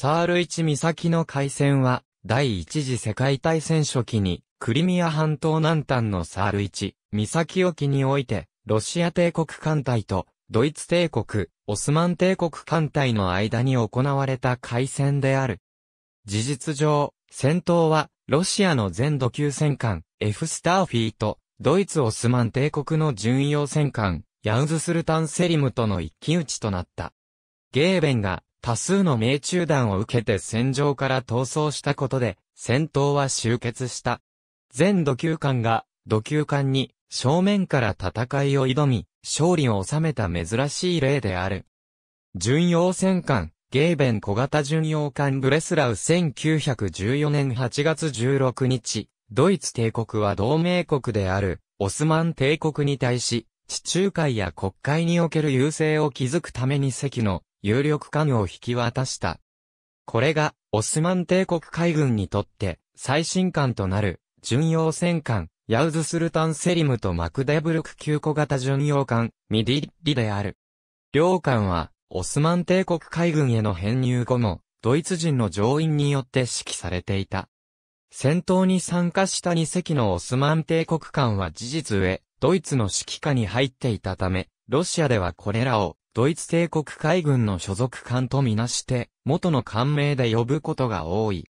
サールイチ岬の海戦は、第一次世界大戦初期に、クリミア半島南端のサールイチ、岬沖において、ロシア帝国艦隊と、ドイツ帝国、オスマン帝国艦隊の間に行われた海戦である。事実上、戦闘は、ロシアの全土級戦艦、F スターフィーと、ドイツオスマン帝国の巡洋戦艦、ヤウズスルタンセリムとの一騎打ちとなった。ゲーベンが多数の命中弾を受けて戦場から逃走したことで、戦闘は終結した。全土球艦が、土球艦に正面から戦いを挑み、勝利を収めた珍しい例である。巡洋戦艦、ゲーベン小型巡洋艦ブレスラウ1914年8月16日、ドイツ帝国は同盟国である、オスマン帝国に対し、地中海や国会における優勢を築くために席の有力艦を引き渡した。これが、オスマン帝国海軍にとって、最新艦となる、巡洋戦艦、ヤウズスルタンセリムとマクデブルク9個型巡洋艦、ミディッリである。両艦は、オスマン帝国海軍への編入後も、ドイツ人の乗員によって指揮されていた。戦闘に参加した2隻のオスマン帝国艦は事実上、ドイツの指揮下に入っていたため、ロシアではこれらをドイツ帝国海軍の所属艦とみなして、元の艦名で呼ぶことが多い。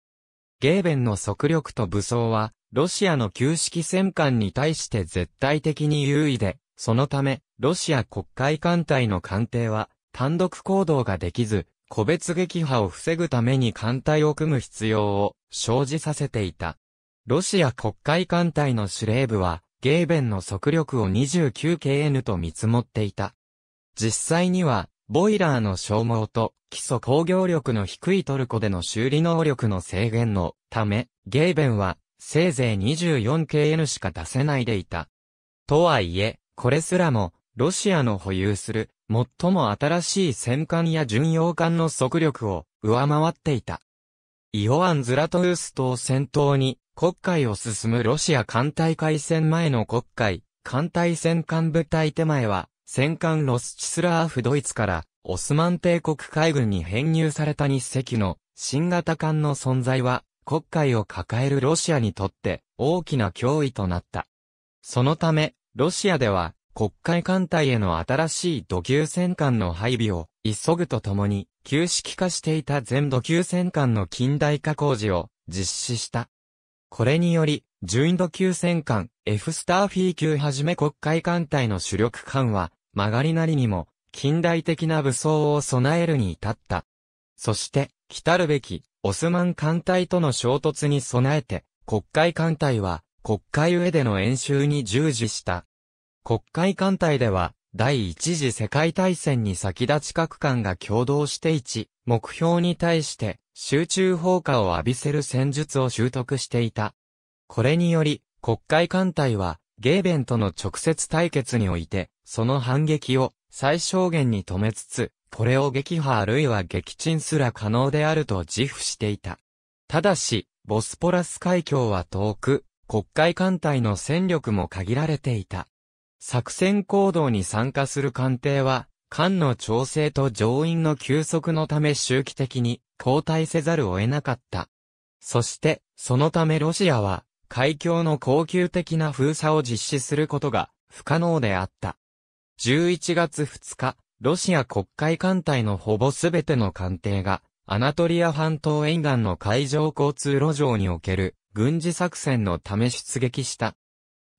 ゲーベンの速力と武装は、ロシアの旧式戦艦に対して絶対的に優位で、そのため、ロシア国会艦隊の艦艇は、単独行動ができず、個別撃破を防ぐために艦隊を組む必要を生じさせていた。ロシア国会艦隊の司令部は、ゲーベンの速力を 29KN と見積もっていた。実際には、ボイラーの消耗と基礎工業力の低いトルコでの修理能力の制限のため、ゲーベンはせいぜい 24KN しか出せないでいた。とはいえ、これすらもロシアの保有する最も新しい戦艦や巡洋艦の速力を上回っていた。イオアン・ズラトゥーストを先頭に国会を進むロシア艦隊海戦前の国会、艦隊戦艦部隊手前は戦艦ロスチスラーフドイツからオスマン帝国海軍に編入された日赤の新型艦の存在は国会を抱えるロシアにとって大きな脅威となった。そのため、ロシアでは国会艦隊への新しい土級戦艦の配備を急ぐとともに、旧式化していた全土級戦艦の近代化工事を実施した。これにより、位度級戦艦、F スターフィー級はじめ国会艦隊の主力艦は、曲がりなりにも、近代的な武装を備えるに至った。そして、来るべき、オスマン艦隊との衝突に備えて、国会艦隊は、国会上での演習に従事した。国会艦隊では、第一次世界大戦に先立ち各艦が共同して一、目標に対して集中砲火を浴びせる戦術を習得していた。これにより、国会艦隊はゲーベンとの直接対決において、その反撃を最小限に止めつつ、これを撃破あるいは撃沈すら可能であると自負していた。ただし、ボスポラス海峡は遠く、国会艦隊の戦力も限られていた。作戦行動に参加する艦艇は、艦の調整と乗員の休息のため周期的に交代せざるを得なかった。そして、そのためロシアは、海峡の恒久的な封鎖を実施することが不可能であった。11月2日、ロシア国会艦隊のほぼすべての艦艇が、アナトリア半島沿岸の海上交通路上における軍事作戦のため出撃した。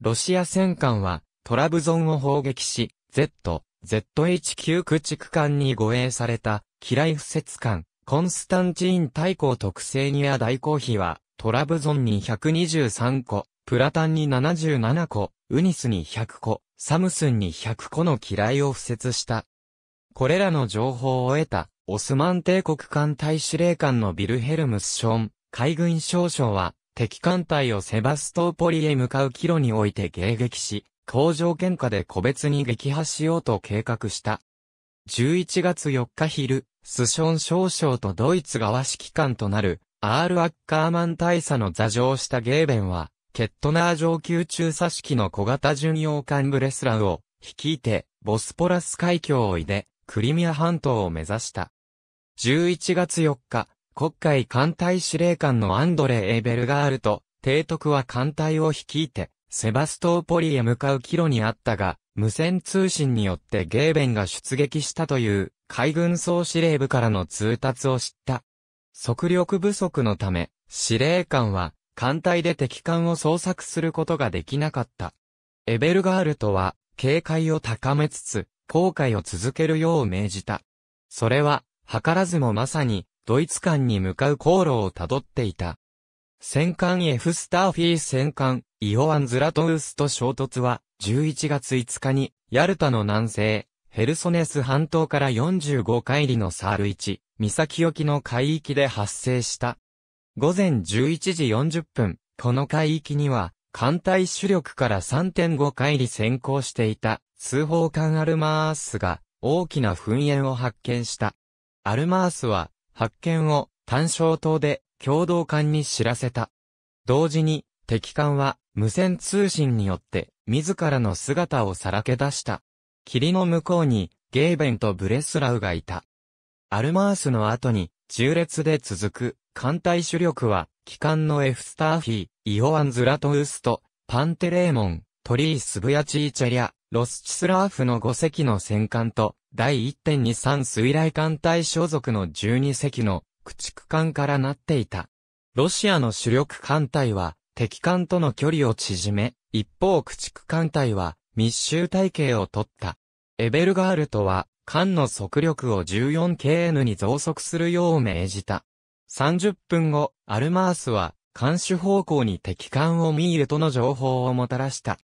ロシア戦艦はトラブゾンを砲撃し、Z、z h q 駆逐艦に護衛された、ライフ設艦、コンスタンチーン大公特製ニア大公妃は、トラブゾンに123個、プラタンに77個、ウニスに100個、サムスンに100個の機雷を付設した。これらの情報を得た、オスマン帝国艦隊司令官のビルヘルムス・ション、海軍少将は、敵艦隊をセバストーポリへ向かう帰路において迎撃し、工場喧嘩で個別に撃破しようと計画した。11月4日昼、スション少将とドイツ側指揮官となるアール・アッカーマン大佐の座上したゲーベンは、ケットナー上級中佐式の小型巡洋艦ブレスラウを率いて、ボスポラス海峡をいで、クリミア半島を目指した。11月4日、国会艦隊司令官のアンドレ・エーベルガールと、提督は艦隊を率いて、セバストーポリへ向かう帰路にあったが、無線通信によってゲーベンが出撃したという海軍総司令部からの通達を知った。速力不足のため、司令官は艦隊で敵艦を捜索することができなかった。エベルガールとは、警戒を高めつつ、航海を続けるよう命じた。それは、図らずもまさに、ドイツ艦に向かう航路をたどっていた。戦艦 F スターフィー戦艦、イオアン・ズラトウスと衝突は、11月5日に、ヤルタの南西、ヘルソネス半島から45海里のサール1、岬沖の海域で発生した。午前11時40分、この海域には、艦隊主力から3.5海里先行していた、通報艦アルマースが、大きな噴煙を発見した。アルマースは、発見を、単焦島で、共同艦に知らせた。同時に、敵艦は、無線通信によって、自らの姿をさらけ出した。霧の向こうに、ゲーベンとブレスラウがいた。アルマースの後に、中列で続く、艦隊主力は、機関のエフスターフィー、イオアン・ズラトウスト、パンテレーモン、トリース・ブヤチーチェリア、ロスチスラーフの5隻の戦艦と、第1.23水雷艦隊所属の12隻の駆逐艦からなっていた。ロシアの主力艦隊は、敵艦との距離を縮め、一方駆逐艦隊は、密集体系を取った。エベルガールとは、艦の速力を 14kn に増速するよう命じた。30分後、アルマースは、艦視方向に敵艦を見入れとの情報をもたらした。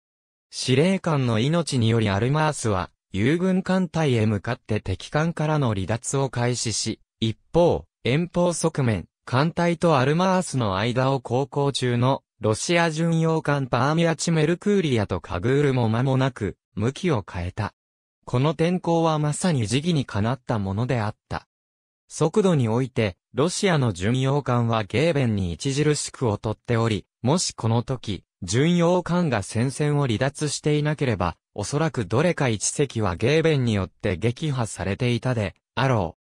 司令官の命によりアルマースは、友軍艦隊へ向かって敵艦からの離脱を開始し、一方、遠方側面、艦隊とアルマースの間を航行中のロシア巡洋艦パーミアチメルクーリアとカグールも間もなく、向きを変えた。この天候はまさに時期にかなったものであった。速度において、ロシアの巡洋艦はゲーベンに著しく劣っており、もしこの時、巡洋艦が戦線を離脱していなければ、おそらくどれか一隻はゲーベンによって撃破されていたで、あろ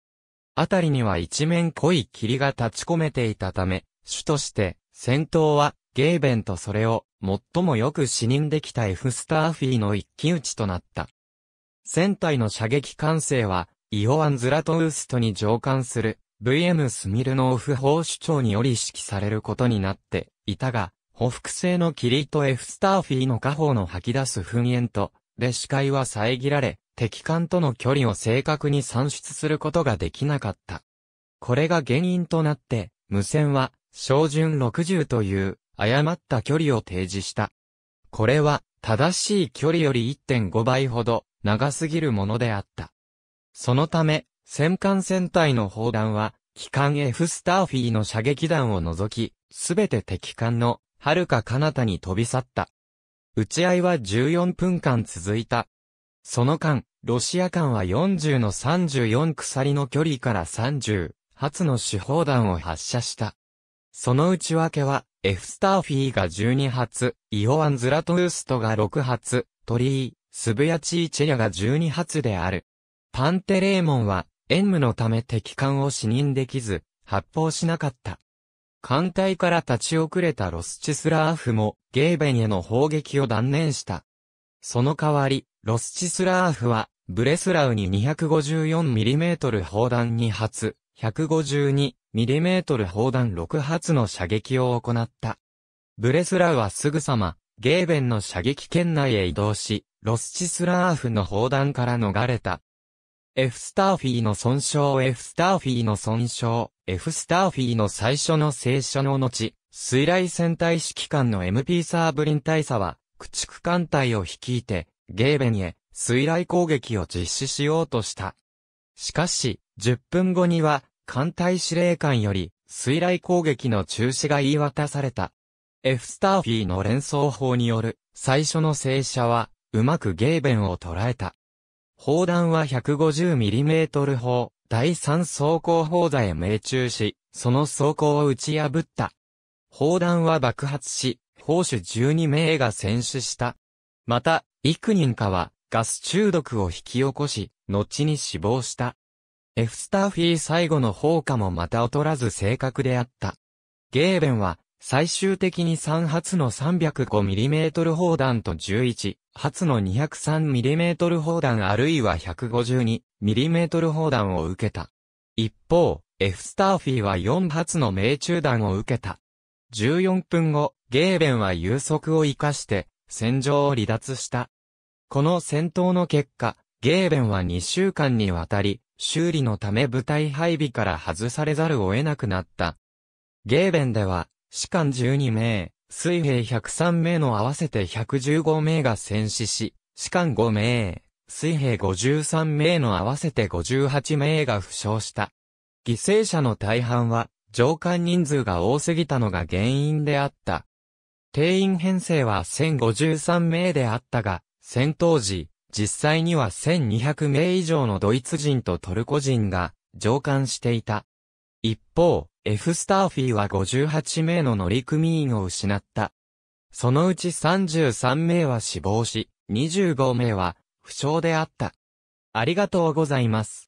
う。あたりには一面濃い霧が立ち込めていたため、主として、戦闘はゲーベンとそれを最もよく視認できた F スターフィーの一騎打ちとなった。船体の射撃管制は、イオアン・ズラトウーストに上官する VM スミルノーフ法主張により指揮されることになっていたが、補服製のキリと F スターフィーの下方の吐き出す噴煙と、で視界は遮られ、敵艦との距離を正確に算出することができなかった。これが原因となって、無線は、照準60という誤った距離を提示した。これは、正しい距離より1.5倍ほど、長すぎるものであった。そのため、戦艦戦隊の砲弾は、機関 F スターフィーの射撃弾を除き、すべて敵艦の、遥か彼方に飛び去った。打ち合いは14分間続いた。その間、ロシア艦は40の34鎖の距離から30発の手砲弾を発射した。その内訳は、エフスターフィーが12発、イオアン・ズラトゥーストが6発、トリー、スブヤチーチェリャが12発である。パンテレーモンは、エンムのため敵艦を死任できず、発砲しなかった。艦隊から立ち遅れたロスチスラーフも、ゲーベンへの砲撃を断念した。その代わり、ロスチスラーフは、ブレスラウに 254mm 砲弾2発、152、mm 砲弾6発の射撃を行った。ブレスラウはすぐさま、ゲーベンの射撃圏内へ移動し、ロスチスラーフの砲弾から逃れた。F スターフィーの損傷 F スターフィーの損傷 F スターフィーの最初の聖書の後、水雷戦隊指揮官の MP サーブリン大佐は、駆逐艦隊を率いて、ゲーベンへ、水雷攻撃を実施しようとした。しかし、10分後には、艦隊司令官より、水雷攻撃の中止が言い渡された。F スターフィーの連想法による、最初の正射は、うまくゲーベンを捉えた。砲弾は 150mm 砲、第3装甲砲座へ命中し、その装甲を打ち破った。砲弾は爆発し、砲手12名が戦死した。また、幾人かは、ガス中毒を引き起こし、後に死亡した。エフスターフィー最後の放火もまた劣らず正確であった。ゲーベンは、最終的に3発の 305mm 砲弾と11発の 203mm 砲弾あるいは 152mm 砲弾を受けた。一方、エフスターフィーは4発の命中弾を受けた。14分後、ゲーベンは有速を活かして、戦場を離脱した。この戦闘の結果、ゲーベンは2週間にわたり、修理のため部隊配備から外されざるを得なくなった。ゲーベンでは、士官12名、水兵103名の合わせて115名が戦死し、士官5名、水兵53名の合わせて58名が負傷した。犠牲者の大半は、上官人数が多すぎたのが原因であった。定員編成は1053名であったが、戦闘時、実際には1200名以上のドイツ人とトルコ人が乗艦していた。一方、F スターフィーは58名の乗組員を失った。そのうち33名は死亡し、25名は負傷であった。ありがとうございます。